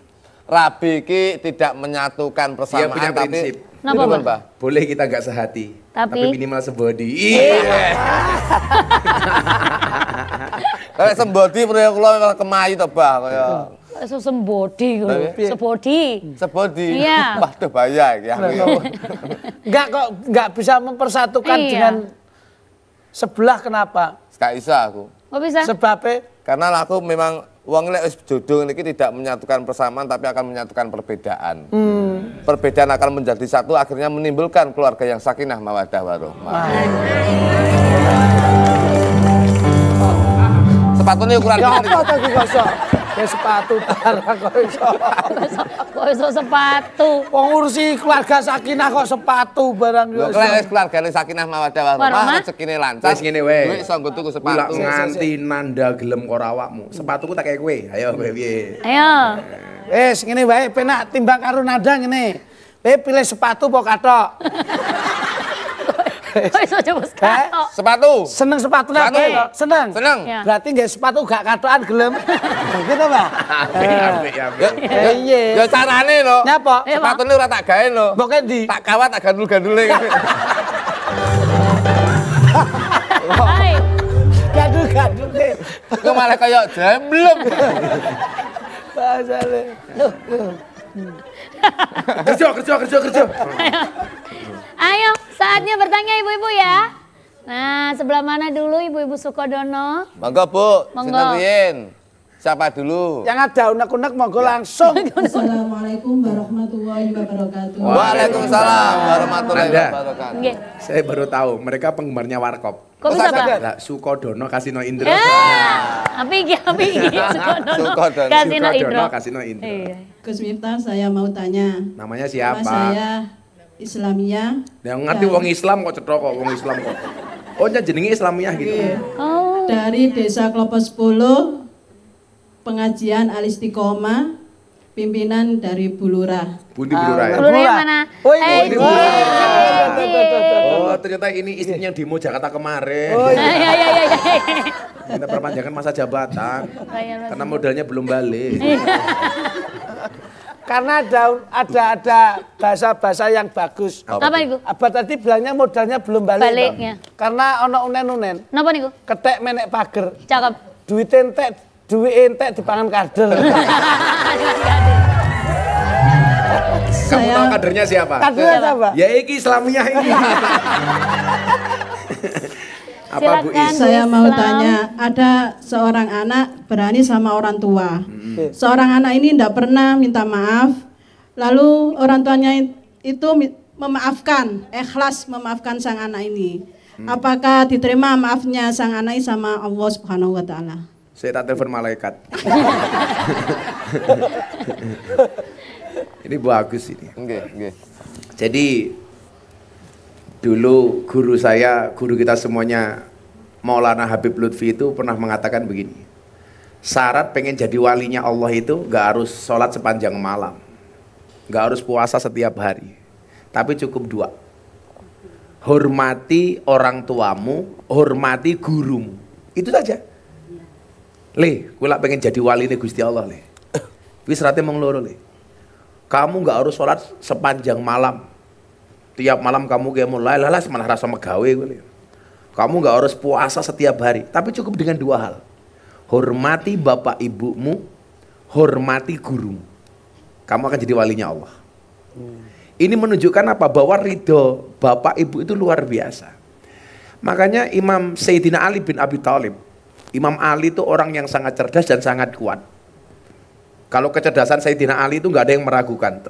Rabi ki tidak menyatukan persamaan Iya punya prinsip. tapi Napa, Mbak? Boleh kita gak sehati, tapi, tapi minimal sebody. Iya. Kalau sebody menurut kula kemayu to, Mbak, so sembodi gitu. Sebodi. Sebodi. Iya. Waduh bahaya ya. Enggak kok enggak bisa mempersatukan iya. dengan sebelah kenapa? Enggak bisa aku. Enggak bisa. Sebabnya karena aku memang uang lek jodoh ini tidak menyatukan persamaan tapi akan menyatukan perbedaan. Hmm. Perbedaan akan menjadi satu akhirnya menimbulkan keluarga yang sakinah mawaddah warahmah. Sepatunya ukuran ya, apa tadi kosong? Ya sepatu parah kok iso. kok iso sepatu. Wong ngurusi keluarga sakinah kok sepatu barang yo. Lho keluarga sakinah mawadah warahmah rezekine lancar. Wis ngene wae. Duit iso tuku sepatu. Lah nganti nanda gelem karo awakmu. Sepatuku tak kayak kowe. Ayo piye. Ayo. Wis ngene wae penak timbang karo nanda ngene. Kowe pilih sepatu apa katok? Iso sepatu. Sepatu. Seneng sepatu lagi. Sepatu. Ya? Seneng. Seneng. Ya. Berarti nggak sepatu gak katoan gelem. Gitu Pak. Apik eh. apik ya, Iya. Ya carane lo Nyapa? ini udah eh, tak gawe lo Mbok di. Tak kawat tak gandul-gandule. Hai. Gandul-gandule. Gue malah kayak jemblem. Pasale. Loh. Hmm kerja, kerja, kerja, kerja. Ayo. saatnya bertanya ibu-ibu ya. Nah, sebelah mana dulu ibu-ibu Sukodono? Monggo, Bu. Monggo. Siapa dulu? Yang ada unek-unek monggo ya. langsung. Assalamualaikum warahmatullahi wabarakatuh. Waalaikumsalam warahmatullahi wabarakatuh. Saya baru tahu mereka penggemarnya Warkop. Kok bisa Pak? Lah Sukodono Kasino Indro. Ya. tapi Apa iki apa Sukodono. Sukodono. Kasino Indro. Kasino Indro. Iya. Gus Miftah saya mau tanya. Namanya siapa? Nama saya Islamia. Yang ngerti wong Islam kok cetok kok wong Islam kok. Oh, iya, jenenge Islamia gitu. Iya. Oh. Dari Desa Klopo 10 pengajian Alistikoma, pimpinan dari Bulura. Budi Bulura ya. Ah, Bulura mana? Oh, iya. hey, eh, oh, Bulura. Oh, oh, ternyata ini istrinya yang demo Jakarta kemarin. Oh, iya ah, iya iya. iya. Kita perpanjangan masa jabatan. Oh, Karena modalnya belum balik. Eh. Karena ada ada ada bahasa-bahasa yang bagus. Apa, Apa itu? Abah tadi bilangnya modalnya belum balik. Baliknya. Bang. Karena ono unen-unen. Napa niku? Ketek menek pager. Cakap. Duit entek, duit entek di pangan kader. Kamu tahu kadernya siapa? Kadernya siapa? Ya iki Islamiyah ini. Apa Silakan, Bu Is? Saya mau tanya, ada seorang anak berani sama orang tua. Hmm. Seorang anak ini tidak pernah minta maaf, lalu orang tuanya itu memaafkan, ikhlas memaafkan sang anak ini. Hmm. Apakah diterima maafnya sang anak ini sama Allah Subhanahu wa taala? Saya tak telepon malaikat. ini bagus ini. Okay, okay. Jadi Dulu guru saya, guru kita semuanya Maulana Habib Lutfi itu pernah mengatakan begini. Syarat pengen jadi walinya Allah itu gak harus sholat sepanjang malam. Gak harus puasa setiap hari. Tapi cukup dua. Hormati orang tuamu, hormati gurumu. Itu saja. Le, kula pengen jadi wali nih Gusti Allah le. Wis rate mong loro le. Kamu gak harus sholat sepanjang malam Tiap malam kamu kayak mulai lalas malah rasa megawe gue. Kamu nggak harus puasa setiap hari, tapi cukup dengan dua hal. Hormati bapak ibumu, hormati guru. Kamu akan jadi walinya Allah. Hmm. Ini menunjukkan apa? Bahwa ridho bapak ibu itu luar biasa. Makanya Imam Sayyidina Ali bin Abi Thalib, Imam Ali itu orang yang sangat cerdas dan sangat kuat. Kalau kecerdasan Sayyidina Ali itu nggak ada yang meragukan.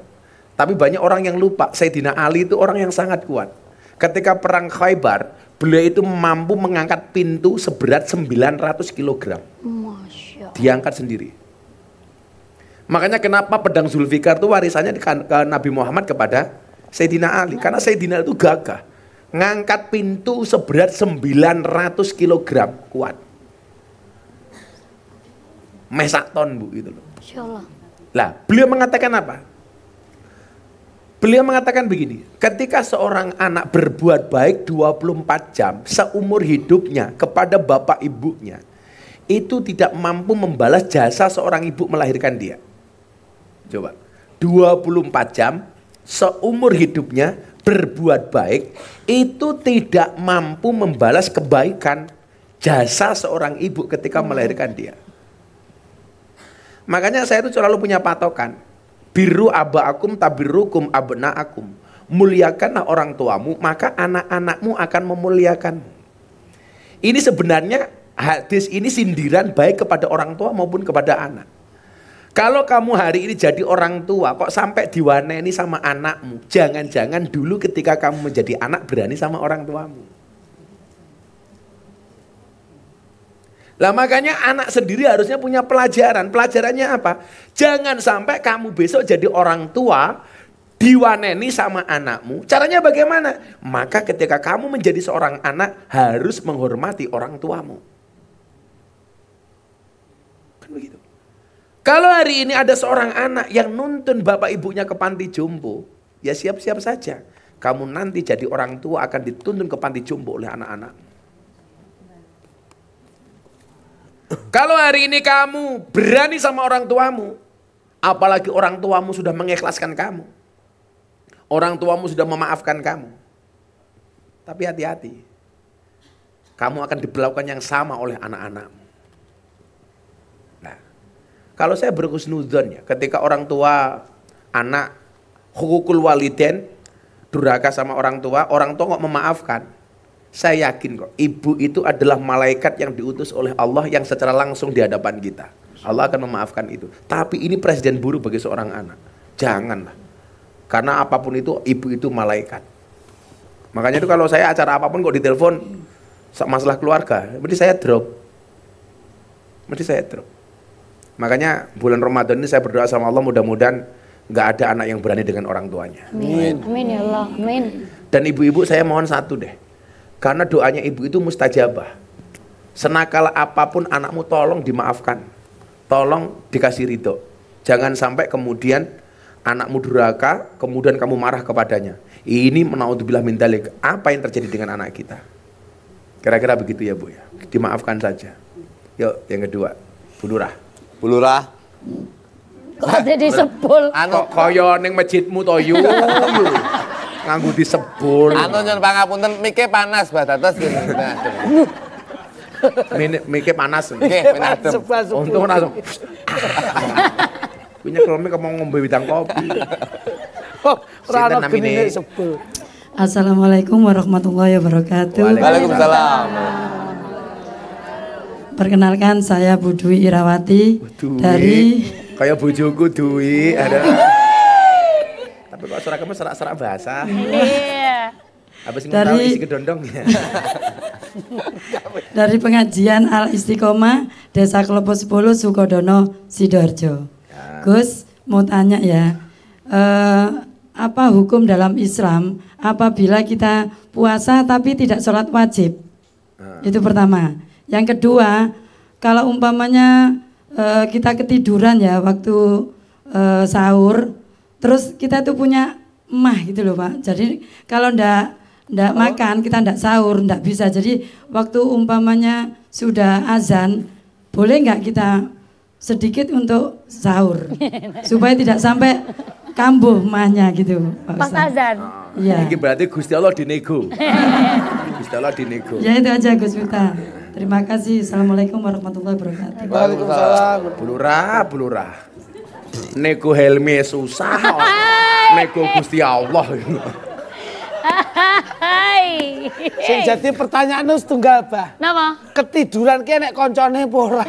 Tapi banyak orang yang lupa, Sayyidina Ali itu orang yang sangat kuat. Ketika perang Khaybar, beliau itu mampu mengangkat pintu seberat 900 kg. Diangkat sendiri. Makanya kenapa pedang Zulfikar itu warisannya kan-, ke, Nabi Muhammad kepada Sayyidina Ali. Karena Sayyidina itu gagah. Ngangkat pintu seberat 900 kg kuat. Mesak ton bu gitu loh. Lah beliau mengatakan apa? Beliau mengatakan begini, ketika seorang anak berbuat baik 24 jam seumur hidupnya kepada bapak ibunya, itu tidak mampu membalas jasa seorang ibu melahirkan dia. Coba, 24 jam seumur hidupnya berbuat baik itu tidak mampu membalas kebaikan jasa seorang ibu ketika melahirkan dia. Makanya saya itu selalu punya patokan Biru akum tabirukum akum Muliakanlah orang tuamu, maka anak-anakmu akan memuliakan Ini sebenarnya hadis ini sindiran baik kepada orang tua maupun kepada anak. Kalau kamu hari ini jadi orang tua, kok sampai ini sama anakmu? Jangan-jangan dulu ketika kamu menjadi anak berani sama orang tuamu. Lah makanya anak sendiri harusnya punya pelajaran. Pelajarannya apa? Jangan sampai kamu besok jadi orang tua diwaneni sama anakmu. Caranya bagaimana? Maka ketika kamu menjadi seorang anak harus menghormati orang tuamu. Kan begitu. Kalau hari ini ada seorang anak yang nuntun bapak ibunya ke panti jompo, ya siap-siap saja. Kamu nanti jadi orang tua akan dituntun ke panti jompo oleh anak-anak. Kalau hari ini kamu berani sama orang tuamu, apalagi orang tuamu sudah mengikhlaskan kamu. Orang tuamu sudah memaafkan kamu. Tapi hati-hati. Kamu akan diperlakukan yang sama oleh anak-anakmu. Nah, kalau saya berkusnudon ya, ketika orang tua anak hukukul waliden durhaka sama orang tua, orang tua kok memaafkan saya yakin kok, ibu itu adalah malaikat yang diutus oleh Allah yang secara langsung di hadapan kita. Allah akan memaafkan itu. Tapi ini presiden buruk bagi seorang anak. Janganlah. Karena apapun itu, ibu itu malaikat. Makanya itu kalau saya acara apapun kok ditelepon masalah keluarga, berarti saya drop. Berarti saya drop. Makanya bulan Ramadan ini saya berdoa sama Allah mudah-mudahan nggak ada anak yang berani dengan orang tuanya. Amin. Amin ya Allah. Amin. Dan ibu-ibu saya mohon satu deh. Karena doanya ibu itu mustajabah. Senakala apapun anakmu tolong dimaafkan. Tolong dikasih ridho. Jangan sampai kemudian anakmu duraka, kemudian kamu marah kepadanya. Ini menaudzubillah min dalik. Apa yang terjadi dengan anak kita? Kira-kira begitu ya Bu ya. Dimaafkan saja. Yuk, yang kedua. Bulurah. Bulurah. Kok jadi sepul? Anu koyo ning masjidmu to nganggu di sebul. Anu nyuwun pangapunten, mikir panas batatas gini. mikir panas. Mikir panas. Untung langsung. Punya kromi kamu mau ngombe bidang kopi. Oh, ora ana sebul. Assalamualaikum warahmatullahi wabarakatuh. Waalaikumsalam. Perkenalkan saya Budwi Irawati dari kayak bojoku Dwi ada Bapak seragamnya serak-serak bahasa. Iya. Habis dari isi gedondong ya. dari pengajian Al Istiqomah Desa Klopo 10 Sukodono Sidoarjo. Ya. Gus mau tanya ya. Uh, apa hukum dalam Islam apabila kita puasa tapi tidak sholat wajib? Uh. Itu pertama. Yang kedua, kalau umpamanya uh, kita ketiduran ya waktu uh, sahur Terus kita tuh punya mah gitu loh Pak. Jadi kalau ndak ndak oh. makan, kita ndak sahur, ndak bisa. Jadi waktu umpamanya sudah azan, boleh nggak kita sedikit untuk sahur supaya tidak sampai kambuh mahnya gitu Pak Pas azan. Iya. Ini berarti Gusti Allah dinego. Gusti Allah dinego. Ya itu aja Gus Miftah. Terima kasih. Assalamualaikum warahmatullahi wabarakatuh. Waalaikumsalam. Bulurah, bulurah. Neko Helmi susah. neko Gusti Allah. Hai. Sing jadi pertanyaan itu setunggal, Bah. Napa? Ketiduran ki nek koncone pura.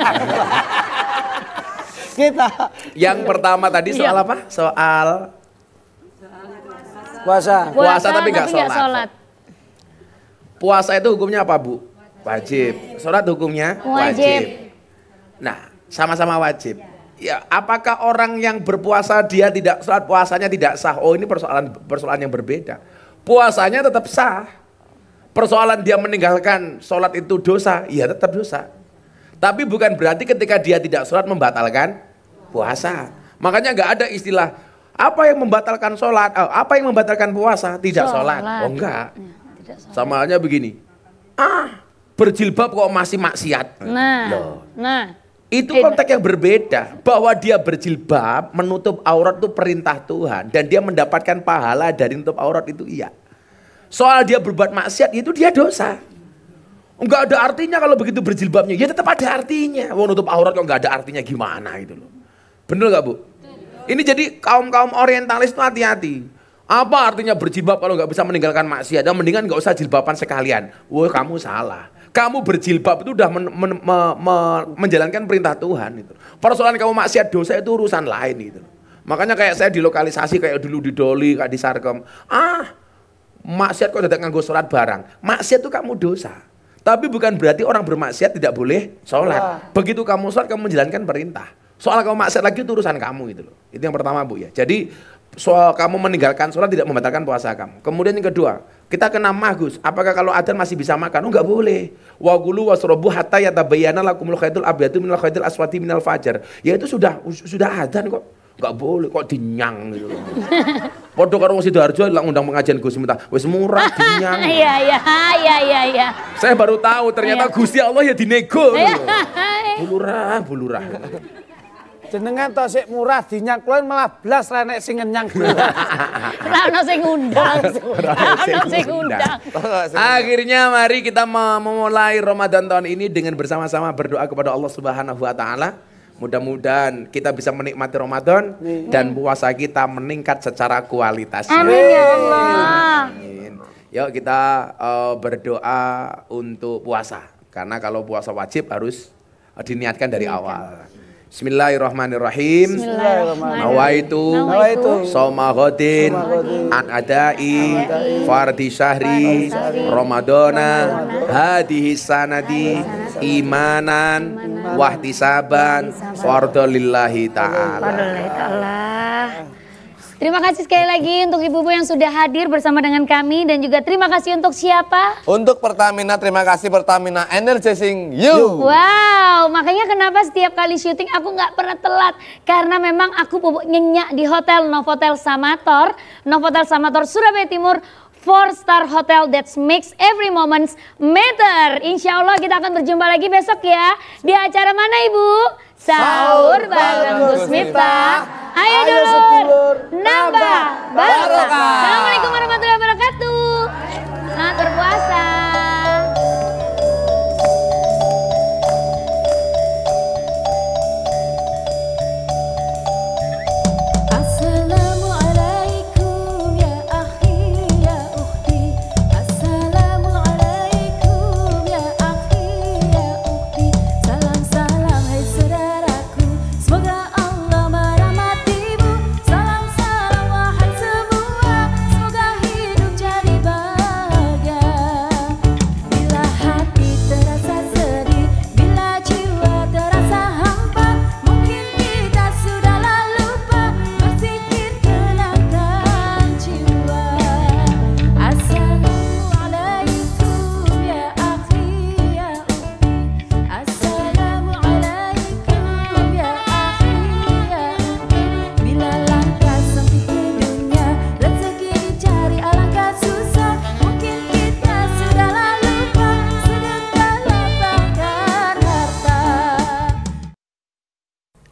Kita. Yang pertama tadi iya. soal apa? Soal puasa. Puasa, tapi nggak sholat. Puasa itu hukumnya apa, Bu? Wajib. Sholat hukumnya wajib. Nah, sama-sama wajib. Ya, apakah orang yang berpuasa dia tidak saat puasanya tidak sah? Oh, ini persoalan persoalan yang berbeda. Puasanya tetap sah. Persoalan dia meninggalkan sholat itu dosa, iya tetap dosa. Tapi bukan berarti ketika dia tidak sholat membatalkan puasa. Makanya nggak ada istilah apa yang membatalkan sholat, Oh apa yang membatalkan puasa, tidak sholat. sholat. Oh enggak. Ya, Sama aja begini. Ah, berjilbab kok masih maksiat. Nah, nah. Itu konteks yang berbeda. Bahwa dia berjilbab, menutup aurat itu perintah Tuhan. Dan dia mendapatkan pahala dari menutup aurat itu iya. Soal dia berbuat maksiat itu dia dosa. Enggak ada artinya kalau begitu berjilbabnya. Ya tetap ada artinya. Wong oh, nutup aurat kok enggak ada artinya gimana gitu loh. Benar enggak, Bu? Ini jadi kaum-kaum orientalis itu hati-hati. Apa artinya berjilbab kalau nggak bisa meninggalkan maksiat? Dan mendingan nggak usah jilbaban sekalian. Wah kamu salah. Kamu berjilbab itu sudah men, men, me, me, menjalankan perintah Tuhan. itu. Persoalan kamu maksiat dosa itu urusan lain gitu. Makanya kayak saya dilokalisasi kayak dulu di Doli, kayak di Sarkem. Ah, maksiat kok tidak nganggo sholat barang. Maksiat itu kamu dosa. Tapi bukan berarti orang bermaksiat tidak boleh sholat. Iya. Begitu kamu sholat, kamu menjalankan perintah. Soal kamu maksiat lagi itu urusan kamu gitu loh. Itu yang pertama Bu ya. Jadi soal kamu meninggalkan sholat tidak membatalkan puasa kamu. Kemudian yang kedua, kita kena magus. Apakah kalau adzan masih bisa makan? Oh, enggak boleh. Wa gulu wasrobu hatta yatabayyana lakumul khaidul abyadu minal khaidul aswati minal fajar. Ya itu sudah sudah adzan kok. Enggak boleh kok dinyang gitu. Padha karo wong Sidoarjo lak ngundang pengajian Gus minta wis murah dinyang. Iya iya iya iya iya. Saya baru tahu ternyata iya. Gusti Allah ya dinego. Iya. Gitu. Bulurah, bulurah jenengan to sik murah dinyakloin malah blas renek sing nyang. Ora ono sing ngundang. Ora ono sing ngundang. Akhirnya mari kita memulai Ramadan tahun ini dengan bersama-sama berdoa kepada Allah Subhanahu wa taala. Mudah-mudahan kita bisa menikmati Ramadan dan puasa kita meningkat secara kualitas. Amin ya Allah. Amin. Yuk kita uh, berdoa untuk puasa. Karena kalau puasa wajib harus eh, diniatkan dari awal. Bismillahirrahmanirrahim. Nawaitu somahodin an adai fardhi syahri Ramadana hadihi sanadi imanan wahtisaban wardo lillahi ta'ala. Terima kasih sekali lagi untuk Ibu-Ibu yang sudah hadir bersama dengan kami. Dan juga terima kasih untuk siapa? Untuk Pertamina, terima kasih Pertamina Energizing You. Wow, makanya kenapa setiap kali syuting aku nggak pernah telat. Karena memang aku pupuk nyenyak di hotel Novotel Samator. Novotel Samator Surabaya Timur four star hotel that makes every moment matter. Insya Allah kita akan berjumpa lagi besok ya. Di acara mana Ibu? Sahur bareng Gus Miftah. Ayo, Ayo dulur, nambah barokah. Assalamualaikum warahmatullahi wabarakatuh.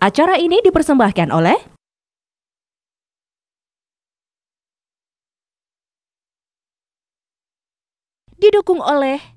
Acara ini dipersembahkan oleh didukung oleh